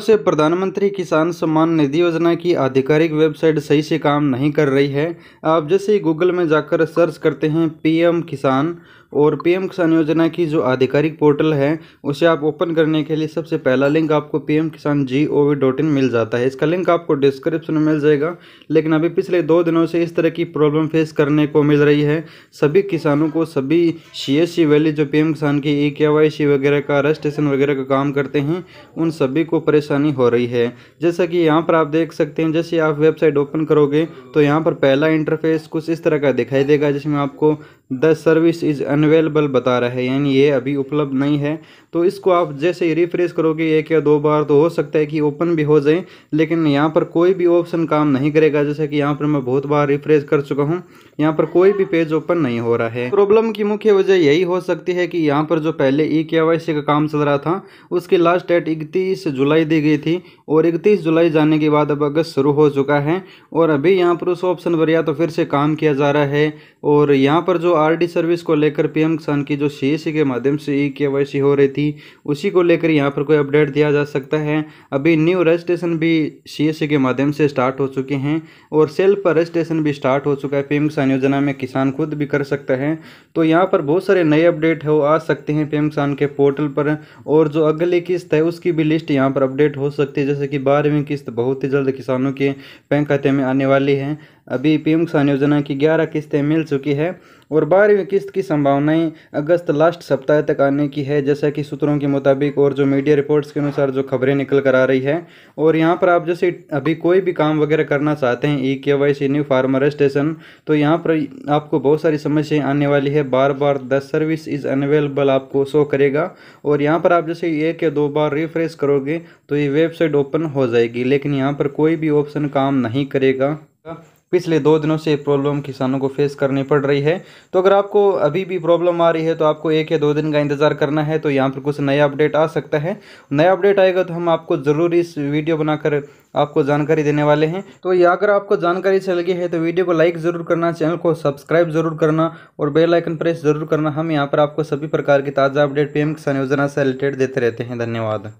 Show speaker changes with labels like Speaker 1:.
Speaker 1: से प्रधानमंत्री किसान सम्मान निधि योजना की आधिकारिक वेबसाइट सही से काम नहीं कर रही है आप जैसे गूगल में जाकर सर्च करते हैं पीएम किसान और पीएम किसान योजना की जो आधिकारिक पोर्टल है उसे आप ओपन करने के लिए सबसे पहला लिंक आपको पीएम किसान जी ओ वी डॉट इन मिल जाता है इसका लिंक आपको डिस्क्रिप्शन में मिल जाएगा लेकिन अभी पिछले दो दिनों से इस तरह की प्रॉब्लम फेस करने को मिल रही है सभी किसानों को सभी सी एस सी वैली जो पीएम किसान की ई के वाई सी वगैरह का रजिस्ट्रेशन वगैरह का काम करते हैं उन सभी को परेशानी हो रही है जैसा कि यहाँ पर आप देख सकते हैं जैसे आप वेबसाइट ओपन करोगे तो यहाँ पर पहला इंटरफेस कुछ इस तरह का दिखाई देगा जिसमें आपको द सर्विस इज़ अनवेलेबल बता रहा है यानी ये अभी उपलब्ध नहीं है तो इसको आप जैसे ही रिफ्रेश करोगे एक या दो बार तो हो सकता है कि ओपन भी हो जाए लेकिन यहाँ पर कोई भी ऑप्शन काम नहीं करेगा जैसे कि यहाँ पर मैं बहुत बार रिफ्रेश कर चुका हूँ यहाँ पर कोई भी पेज ओपन नहीं हो रहा है प्रॉब्लम की मुख्य वजह यही हो सकती है कि यहाँ पर जो पहले ई e के का काम चल रहा था उसकी लास्ट डेट इकतीस जुलाई दी गई थी और इकतीस जुलाई जाने के बाद अब अगस्त शुरू हो चुका है और अभी यहाँ पर उस ऑप्शन पर या तो फिर से काम किया जा रहा है और यहाँ पर जो आरडी सर्विस को लेकर पीएम किसान की जो सी के माध्यम से ई के हो रही थी उसी को लेकर यहाँ पर कोई अपडेट दिया जा सकता है अभी न्यू रजिस्ट्रेशन भी सी के माध्यम से स्टार्ट हो चुके हैं और सेल्फ रजिस्ट्रेशन भी स्टार्ट हो चुका है पीएम किसान योजना में किसान खुद भी कर सकता है तो यहाँ पर बहुत सारे नए अपडेट है वो आ सकते हैं पीएम किसान के पोर्टल पर और जो अगली किस्त है उसकी भी लिस्ट यहाँ पर अपडेट हो सकती है जैसे कि बारहवीं किस्त बहुत ही जल्द किसानों के बैंक खाते में आने वाली है अभी पीएम किसान योजना की ग्यारह किस्तें मिल चुकी है और बारहवीं किस्त की संभावनाएं अगस्त लास्ट सप्ताह तक आने की है जैसा कि सूत्रों के मुताबिक और जो मीडिया रिपोर्ट्स के अनुसार जो खबरें निकल कर आ रही है और यहाँ पर आप जैसे अभी कोई भी काम वगैरह करना चाहते हैं e K Y C new farmer station तो यहाँ पर आपको बहुत सारी समस्याएं आने वाली है बार बार द सर्विस इज़ अनवेलेबल आपको शो करेगा और यहाँ पर आप जैसे एक या दो बार रिफ्रेश करोगे तो ये वेबसाइट ओपन हो जाएगी लेकिन यहाँ पर कोई भी ऑप्शन काम नहीं करेगा पिछले दो दिनों से प्रॉब्लम किसानों को फेस करनी पड़ रही है तो अगर आपको अभी भी प्रॉब्लम आ रही है तो आपको एक या दो दिन का इंतज़ार करना है तो यहाँ पर कुछ नया अपडेट आ सकता है नया अपडेट आएगा तो हम आपको ज़रूर इस वीडियो बनाकर आपको जानकारी देने वाले हैं तो ये अगर आपको जानकारी चल गई है तो वीडियो को लाइक ज़रूर करना चैनल को सब्सक्राइब ज़रूर करना और बेल आइकन प्रेस ज़रूर करना हम यहाँ पर आपको सभी प्रकार की ताज़ा अपडेट पीएम किसान योजना से रिलेटेड देते रहते हैं धन्यवाद